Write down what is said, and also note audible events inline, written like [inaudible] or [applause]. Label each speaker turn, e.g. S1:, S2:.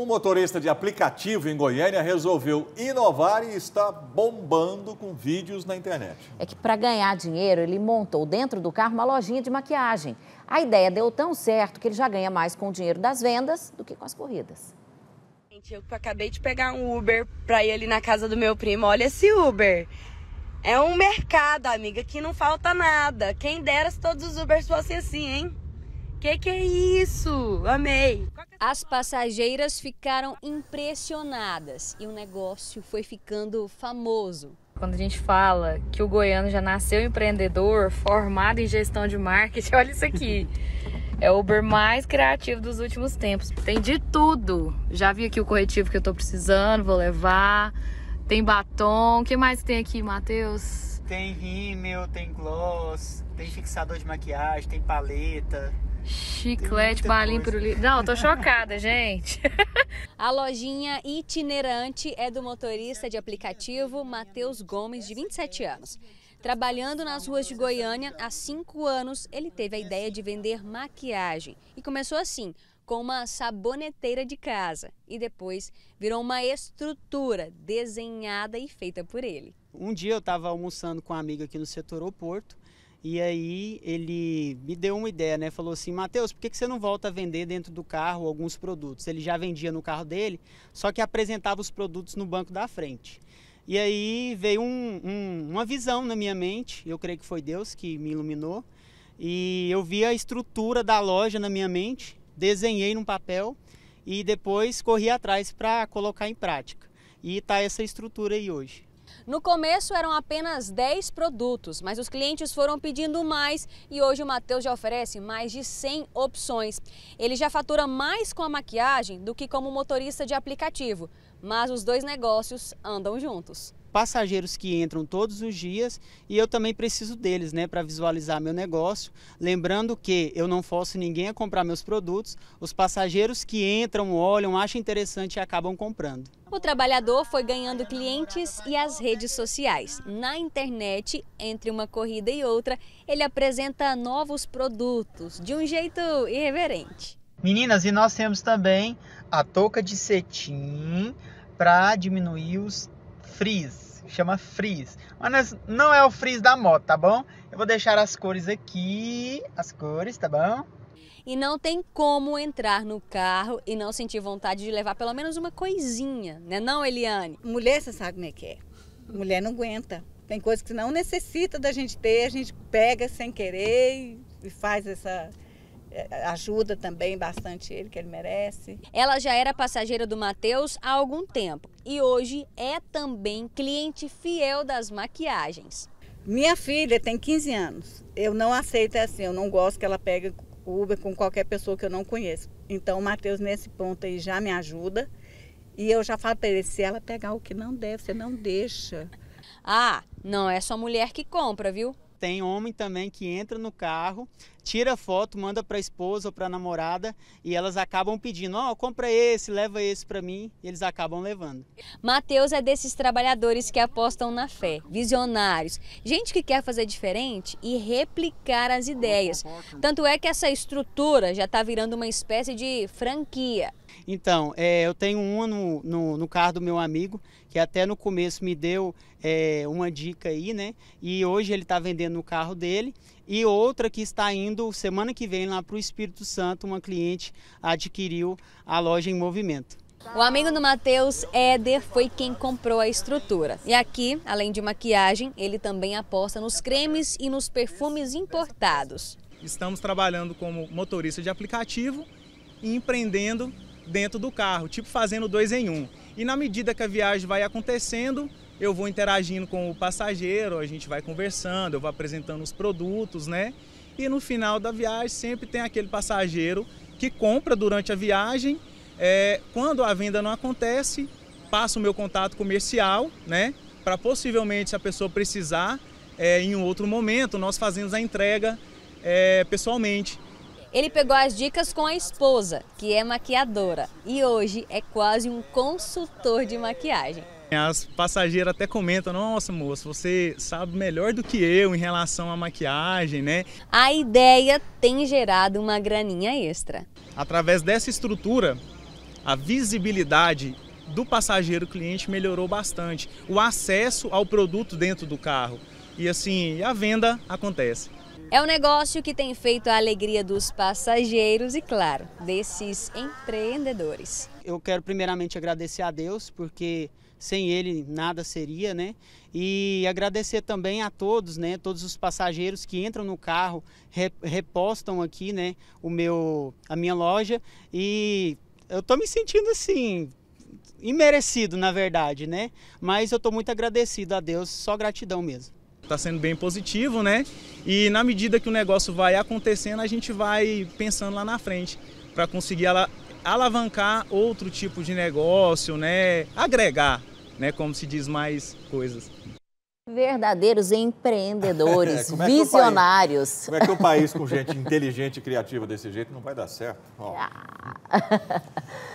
S1: Um motorista de aplicativo em Goiânia resolveu inovar e está bombando com vídeos na internet.
S2: É que para ganhar dinheiro, ele montou dentro do carro uma lojinha de maquiagem. A ideia deu tão certo que ele já ganha mais com o dinheiro das vendas do que com as corridas. Gente, eu acabei de pegar um Uber para ir ali na casa do meu primo. Olha esse Uber. É um mercado, amiga, que não falta nada. Quem dera se todos os Ubers fossem assim, hein? Que que é isso? Amei! As passageiras ficaram impressionadas e o negócio foi ficando famoso. Quando a gente fala que o goiano já nasceu empreendedor, formado em gestão de marketing, [laughs] olha isso aqui. É o Uber mais criativo dos últimos tempos. Tem de tudo. Já vi aqui o corretivo que eu tô precisando, vou levar. Tem batom. O que mais tem aqui, Matheus?
S3: Tem rímel, tem gloss, tem fixador de maquiagem, tem paleta.
S2: Chiclete, balinho pirulito. Não, tô chocada, [laughs] gente. [laughs] A lojinha itinerante é do motorista de aplicativo Matheus Gomes, de 27 anos. Trabalhando nas ruas de Goiânia há cinco anos, ele teve a ideia de vender maquiagem. E começou assim, com uma saboneteira de casa. E depois virou uma estrutura desenhada e feita por ele. Um
S3: dia eu estava almoçando com uma amiga aqui no setor Oporto e aí ele me deu uma ideia, né? Falou assim, Matheus, por que, que você não volta a vender dentro do carro alguns produtos? Ele já vendia no carro dele, só que apresentava os produtos no banco da frente. E aí veio um, um, uma visão na minha mente, eu creio que foi Deus que me iluminou, e eu vi a estrutura da loja na minha mente, desenhei num papel e depois corri atrás para colocar em prática. E está essa estrutura aí hoje.
S2: No começo eram apenas 10 produtos, mas os clientes foram pedindo mais e hoje o Matheus já oferece mais de 100 opções. Ele já fatura mais com a maquiagem do que como motorista de aplicativo mas os dois negócios andam juntos.
S3: Passageiros que entram todos os dias e eu também preciso deles, né, para visualizar meu negócio. Lembrando que eu não forço ninguém a comprar meus produtos, os passageiros que entram, olham, acham interessante e acabam comprando.
S2: O trabalhador foi ganhando clientes e as redes sociais. Na internet, entre uma corrida e outra, ele apresenta novos produtos de um jeito irreverente.
S3: Meninas, e nós temos também a touca de cetim para diminuir os frizz, chama frizz. Mas é, não é o frizz da moto, tá bom? Eu vou deixar as cores aqui, as cores, tá bom?
S2: E não tem como entrar no carro e não sentir vontade de levar pelo menos uma coisinha, né não, Eliane? Mulher, você sabe como é que é. Mulher não aguenta. Tem coisas que não necessita da gente ter, a gente pega sem querer e faz essa é, ajuda também bastante ele, que ele merece. Ela já era passageira do Matheus há algum tempo e hoje é também cliente fiel das maquiagens. Minha filha tem 15 anos. Eu não aceito é assim, eu não gosto que ela pegue Uber com qualquer pessoa que eu não conheço. Então o Matheus, nesse ponto aí, já me ajuda. E eu já falo para ele, se ela pegar o que não deve, você não deixa. Ah, não é só mulher que compra, viu? Tem homem também que entra no carro, tira
S3: foto, manda para a esposa ou para a namorada e elas acabam pedindo: "Ó, oh, compra esse, leva esse para mim", e eles acabam levando.
S2: Mateus é desses trabalhadores que apostam na fé, visionários, gente que quer fazer diferente e replicar as ideias. Tanto é que essa estrutura já está virando uma espécie de franquia.
S3: Então, é, eu tenho uma no, no, no, carro do meu amigo, que até no começo me deu é, uma dica aí, né? E hoje ele está vendendo no carro dele e outra que está indo semana que vem lá para o Espírito Santo, uma cliente adquiriu a loja em movimento.
S2: O amigo do Matheus, Éder, foi quem comprou a estrutura. E aqui, além de maquiagem, ele também aposta nos cremes e nos perfumes importados.
S1: Estamos trabalhando como motorista de aplicativo e empreendendo dentro do carro, tipo fazendo dois em um. E na medida que a viagem vai acontecendo, eu vou interagindo com o passageiro, a gente vai conversando, eu vou apresentando os produtos, né? E no final da viagem sempre tem aquele passageiro que compra durante a viagem. É, quando a venda não acontece, passa o meu contato comercial, né? Para possivelmente, se a pessoa precisar, é, em um outro momento, nós fazemos a entrega é, pessoalmente.
S2: Ele pegou as dicas com a esposa, que é maquiadora, e hoje é quase um consultor de maquiagem.
S1: As passageiras até comentam: nossa, moço, você sabe melhor do que eu em relação à maquiagem, né?
S2: A ideia tem gerado uma graninha extra.
S1: Através dessa estrutura, a visibilidade do passageiro cliente melhorou bastante. O acesso ao produto dentro do carro. E assim, a venda acontece.
S2: É um negócio que tem feito a alegria dos passageiros e, claro, desses empreendedores.
S1: Eu quero
S3: primeiramente agradecer a Deus, porque sem ele nada seria, né? E agradecer também a todos, né? Todos os passageiros que entram no carro, repostam aqui, né? O meu, a minha loja e eu tô me sentindo assim imerecido, na verdade, né? Mas eu tô muito agradecido a Deus, só
S1: gratidão mesmo. Está sendo bem positivo, né? E na medida que o negócio vai acontecendo, a gente vai pensando lá na frente para conseguir ela alavancar outro tipo de negócio, né? Agregar, né? Como se diz mais coisas.
S2: Verdadeiros empreendedores, [laughs] é, é visionários.
S1: País, como é que o país com gente inteligente e criativa desse jeito não vai dar certo? [laughs] Ah.